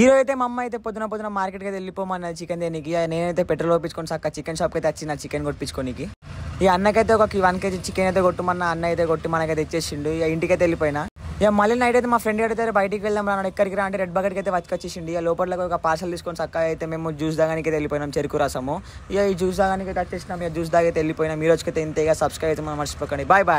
ఈరోజు అయితే మా అమ్మ అయితే పొద్దున పొద్దున మార్కెట్కి అయితే వెళ్ళిపోమన్నది చికెన్ దేనికి నేనైతే పెట్రోల్ ఒప్పించుకొని సక్క చికెన్ షాప్కి అయితే వచ్చిన చికెన్ కొట్టించుకోనికి ఈ అన్నకైతే ఒక వన్ కేజీ చికెన్ అయితే కొట్టుమన్న అన్న అయితే కొట్టి మనకైతే ఇచ్చేసిండు ఇక ఇంటికైతే వెళ్ళిపోయినా ఇక మళ్ళీ నైట్ అయితే మా ఫ్రెండ్ అయితే బయటికి వెళ్దాం రా ఎక్కడికి రా అంటే రెడ్ బకెట్కి అయితే వచ్చేసిండు ఇక లోపల ఒక పార్సల్ తీసుకొని చక్కగా అయితే మేము జ్యూస్ దాగానికి అయితే వెళ్ళిపోయినాం చెరుకు రసము ఇక ఈ జ్యూస్ దాగానికి అయితే వచ్చేసినాం ఇక జ్యూస్ వెళ్ళిపోయినా మీరు వచ్చి అయితే ఇంతేగా సబ్స్క్రైబ్ అయితే మనం మర్చిపోకండి బాయ్ బాయ్